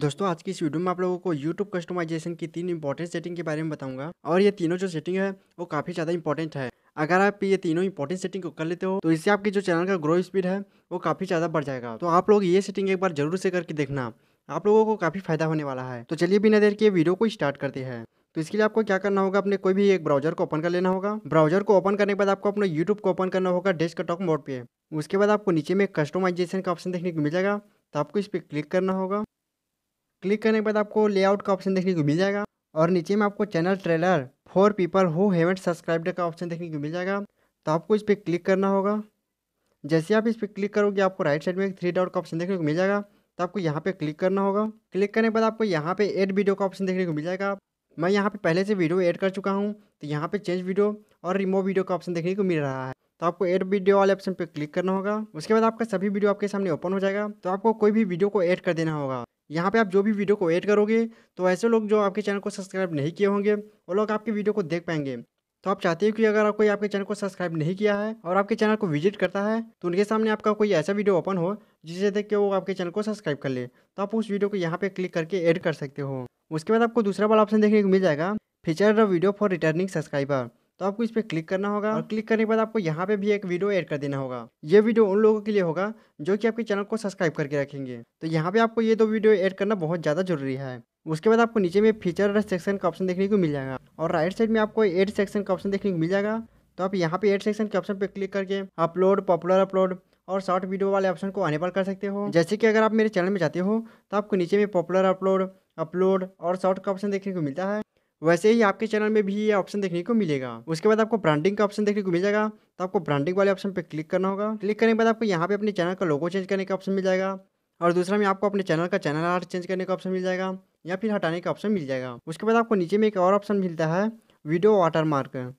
दोस्तों आज की इस वीडियो में आप लोगों को यूट्यूब कस्टमाइजेशन की तीन इंपॉर्टेंट सेटिंग के बारे में बताऊंगा और ये तीनों जो सेटिंग है वो काफ़ी ज़्यादा इंपॉर्टेंट है अगर आप ये तीनों इंपॉर्टेंट सेटिंग को कर लेते हो तो इससे आपके जो चैनल का ग्रो स्पीड है वो काफ़ी ज़्यादा बढ़ जाएगा तो आप लोग ये सेटिंग एक बार जरूर से करके देखना आप लोगों को काफ़ी फायदा होने वाला है तो चलिए बिना देर के वीडियो को स्टार्ट करते हैं तो इसके लिए आपको क्या करना होगा अपने कोई भी एक ब्राउजर को ओपन कर लेना होगा ब्राउजर को ओपन करने के बाद आपको अपने यूट्यूब को ओपन करना होगा डेस्क टॉक मोड पे उसके बाद आपको नीचे में कस्टमाइजेशन का ऑप्शन देखने को मिल जाएगा तो आपको इस पर क्लिक करना होगा क्लिक करने के बाद आपको लेआउट का ऑप्शन देखने को मिल जाएगा और नीचे में आपको channel trailer for people who haven't subscribed का ऑप्शन देखने को मिल जाएगा तो आपको इस पर क्लिक करना होगा जैसे आप इस पर क्लिक करोगे आपको राइट साइड में एक थ्री डॉट का ऑप्शन देखने को मिल जाएगा तो आपको यहाँ पे क्लिक करना होगा क्लिक करने के बाद आपको यहाँ पे एड वीडियो का ऑप्शन देखने को मिल जाएगा मैं यहाँ पे पहले से वीडियो ऐड कर चुका हूँ तो यहाँ पे चेंज वीडियो और रिमूव वीडियो का ऑप्शन देखने को मिल रहा है तो आपको एड वीडियो वाले ऑप्शन पर क्लिक करना होगा उसके बाद आपका सभी वीडियो आपके सामने ओपन हो जाएगा तो आपको कोई भी वीडियो को ऐड कर देना होगा यहाँ पे आप जो भी वीडियो को ऐड करोगे तो ऐसे लोग जो आपके चैनल को सब्सक्राइब नहीं किए होंगे वो लोग आपके वीडियो को देख पाएंगे तो आप चाहते हो कि अगर आप कोई आपके चैनल को सब्सक्राइब नहीं किया है और आपके चैनल को विजिट करता है तो उनके सामने आपका कोई ऐसा वीडियो ओपन हो जिसे देख के वो आपके चैनल को सब्सक्राइब कर ले तो आप उस वीडियो को यहाँ पे क्लिक करके ऐड कर सकते हो उसके बाद आपको दूसरा वाला ऑप्शन देखने को मिल जाएगा feature video for returning subscriber तो आपको इस पर क्लिक करना होगा और हाँ। क्लिक करने के बाद आपको यहाँ पे भी एक वीडियो ऐड कर देना होगा ये वीडियो उन लोगों के लिए होगा जो कि आपके चैनल को सब्सक्राइब करके रखेंगे तो यहाँ पे आपको ये दो वीडियो ऐड करना बहुत ज़्यादा जरूरी है उसके बाद आपको नीचे में फीचर सेक्शन का ऑप्शन देखने को मिल जाएगा और राइट साइड में आपको एड सेक्शन का ऑप्शन देखने को मिल जाएगा तो आप यहाँ पे एड सेक्शन के ऑप्शन पर क्लिक करके अपलोड पॉपुलर अपलोड और शॉर्ट वीडियो वाले ऑप्शन को अनेबल कर सकते हो जैसे कि अगर आप मेरे चैनल में जाते हो तो आपको नीचे में पॉपुलर अपलोड अपलोड और शॉर्ट का ऑप्शन देखने को मिलता है वैसे ही आपके चैनल में भी ये ऑप्शन देखने को मिलेगा उसके बाद आपको ब्रांडिंग का ऑप्शन देखने को मिल जाएगा तो आपको ब्रांडिंग वाले ऑप्शन पर क्लिक करना होगा क्लिक करने के बाद आपको यहाँ पे अपने चैनल का लोगो चेंज करने का ऑप्शन मिल जाएगा और दूसरा में आपको अपने चैनल का चैनल आर्ट चेंज करने का ऑप्शन मिल जाएगा या फिर हटाने का ऑप्शन मिल जाएगा उसके बाद आपको नीचे में एक और ऑप्शन मिलता है वीडियो वाटर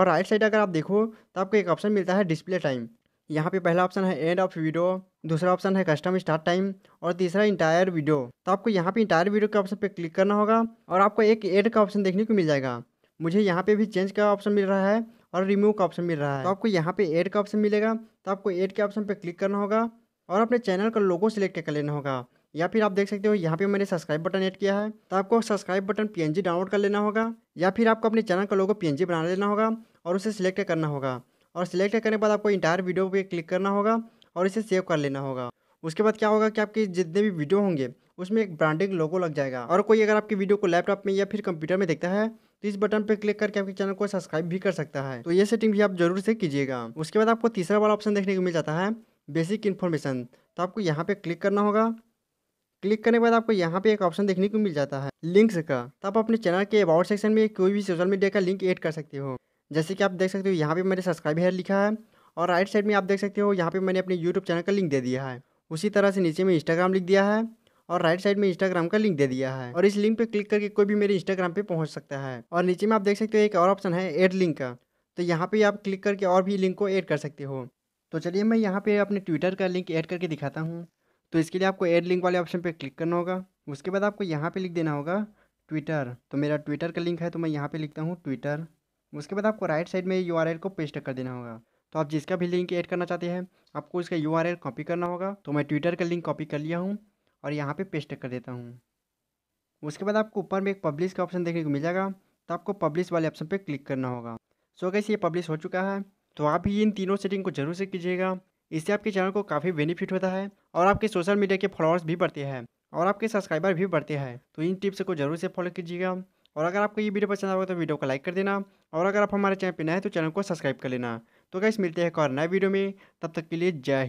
और राइट साइड अगर आप देखो तो आपको एक ऑप्शन मिलता है डिस्प्ले टाइम यहाँ पे पहला ऑप्शन है एंड ऑफ वीडियो दूसरा ऑप्शन है कस्टम स्टार्ट टाइम और तीसरा इंटायर वीडियो तो आपको यहाँ पे इंटायर वीडियो के ऑप्शन पे क्लिक करना होगा और आपको एक एड का ऑप्शन देखने को मिल जाएगा मुझे यहाँ पे भी चेंज का ऑप्शन मिल रहा है और रिमूव का ऑप्शन मिल रहा है तो आपको यहाँ पे एड का ऑप्शन मिलेगा तो आपको एड के ऑप्शन पर क्लिक करना होगा और अपने चैनल का लोगो सेलेक्ट कर लेना होगा या फिर आप देख सकते हो यहाँ पे मैंने सब्सक्राइब बटन ऐड किया है तो आपको सब्सक्राइब बटन पी डाउनलोड कर लेना होगा या फिर आपको अपने चैनल का लोगो पी बना लेना होगा और उसे सिलेक्ट करना होगा और सिलेक्ट करने के बाद आपको इंटायर वीडियो पर क्लिक करना होगा और इसे सेव कर लेना होगा उसके बाद क्या होगा कि आपके जितने भी वीडियो होंगे उसमें एक ब्रांडिंग लोगो लग जाएगा और कोई अगर आपकी वीडियो को लैपटॉप में या फिर कंप्यूटर में देखता है तो इस बटन पर क्लिक करके आपके चैनल को सब्सक्राइब भी कर सकता है तो ये सेटिंग भी आप जरूर से कीजिएगा उसके बाद आपको तीसरा वाला ऑप्शन देखने को मिल जाता है बेसिक इन्फॉर्मेशन तो आपको यहाँ पर क्लिक करना होगा क्लिक करने के बाद आपको यहाँ पे एक ऑप्शन देखने को मिल जाता है लिंक्स का तो आप अपने चैनल के अबाउट सेक्शन में कोई भी सोशल मीडिया का लिंक ऐड कर सकते हो जैसे कि आप देख सकते हो यहाँ पे मैंने सब्सक्राइब हेयर लिखा है और राइट साइड में आप देख सकते हो यहाँ पे मैंने अपने यूट्यूब चैनल का लिंक दे दिया है उसी तरह से नीचे में इंस्टाग्राम लिख दिया है और राइट साइड में इंस्टाग्राम का लिंक दे दिया है और इस लिंक पे क्लिक करके कोई भी मेरे इंस्टाग्राम पे पहुंच सकता है और नीचे में आप देख सकते हो एक और ऑप्शन है एड लिंक का तो यहाँ पे आप क्लिक करके और भी लिंक को ऐड कर सकते हो तो चलिए मैं यहाँ पे अपने ट्विटर का लिंक ऐड करके दिखाता हूँ तो इसके लिए आपको एड लिंक वाले ऑप्शन पर क्लिक करना होगा उसके बाद आपको यहाँ पर लिख देना होगा ट्विटर तो मेरा ट्विटर का लिंक है तो मैं यहाँ पर लिखता हूँ ट्विटर उसके बाद आपको राइट साइड में यू को पेस्ट कर देना होगा तो आप जिसका भी लिंक ऐड करना चाहते हैं आपको इसका यू कॉपी करना होगा तो मैं ट्विटर का लिंक कॉपी कर लिया हूँ और यहाँ पर पे पेस्ट कर देता हूँ उसके बाद आपको ऊपर में एक पब्लिश का ऑप्शन देखने को मिल जाएगा तो आपको पब्लिश वाले ऑप्शन पर क्लिक करना होगा सो कैसे ये पब्लिश हो चुका है तो आप भी इन तीनों सेटिंग को जरूर से कीजिएगा इससे आपके चैनल को काफ़ी बेनिफिट होता है और आपके सोशल मीडिया के फॉलोअर्स भी बढ़ते हैं और आपके सब्सक्राइबर भी बढ़ते हैं तो इन टिप्स को जरूर से फॉलो कीजिएगा और अगर आपको ये वीडियो पसंद आएगा तो वीडियो को लाइक कर देना और अगर आप हमारे चैनल पर नए हैं तो चैनल को सब्सक्राइब कर लेना तो गैस मिलते हैं एक और नए वीडियो में तब तक के लिए जय हिंद